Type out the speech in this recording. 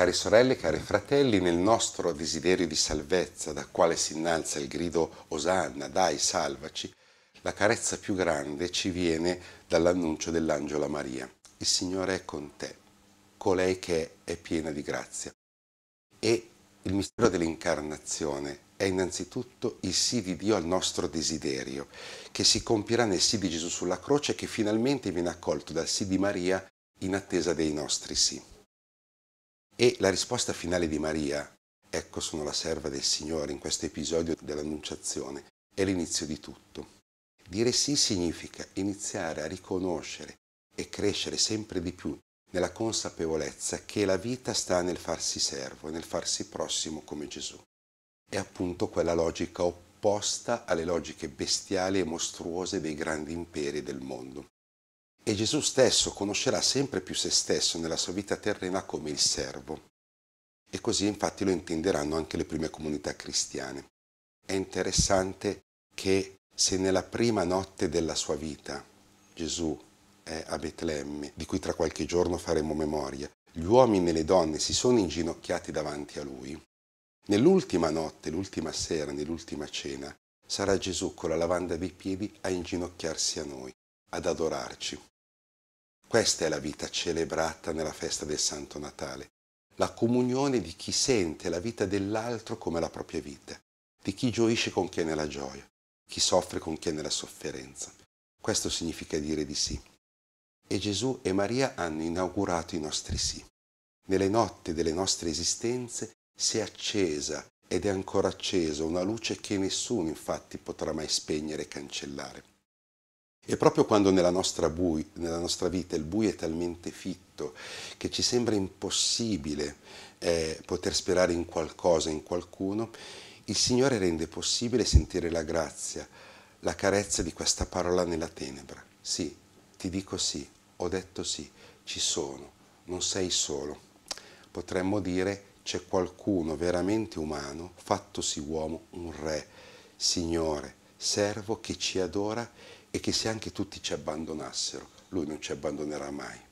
Cari sorelle, cari fratelli, nel nostro desiderio di salvezza, da quale si innalza il grido Osanna, dai, salvaci, la carezza più grande ci viene dall'annuncio dell'angelo Maria. Il Signore è con te, colei che è piena di grazia. E il mistero dell'incarnazione è innanzitutto il sì di Dio al nostro desiderio, che si compirà nel sì di Gesù sulla croce e che finalmente viene accolto dal sì di Maria in attesa dei nostri sì. E la risposta finale di Maria, ecco sono la serva del Signore in questo episodio dell'Annunciazione, è l'inizio di tutto. Dire sì significa iniziare a riconoscere e crescere sempre di più nella consapevolezza che la vita sta nel farsi servo, nel farsi prossimo come Gesù. È appunto quella logica opposta alle logiche bestiali e mostruose dei grandi imperi del mondo. E Gesù stesso conoscerà sempre più se stesso nella sua vita terrena come il servo. E così infatti lo intenderanno anche le prime comunità cristiane. È interessante che se nella prima notte della sua vita Gesù è a Betlemme, di cui tra qualche giorno faremo memoria, gli uomini e le donne si sono inginocchiati davanti a lui, nell'ultima notte, l'ultima sera, nell'ultima cena, sarà Gesù con la lavanda dei piedi a inginocchiarsi a noi ad adorarci. Questa è la vita celebrata nella festa del Santo Natale, la comunione di chi sente la vita dell'altro come la propria vita, di chi gioisce con chi è nella gioia, chi soffre con chi è nella sofferenza. Questo significa dire di sì. E Gesù e Maria hanno inaugurato i nostri sì. Nelle notti delle nostre esistenze si è accesa ed è ancora accesa una luce che nessuno infatti potrà mai spegnere e cancellare. E proprio quando nella nostra, bui, nella nostra, vita il buio è talmente fitto che ci sembra impossibile eh, poter sperare in qualcosa, in qualcuno, il Signore rende possibile sentire la grazia, la carezza di questa parola nella tenebra. Sì, ti dico sì, ho detto sì, ci sono, non sei solo. Potremmo dire c'è qualcuno veramente umano, fattosi uomo, un re, Signore, servo che ci adora e che se anche tutti ci abbandonassero, lui non ci abbandonerà mai.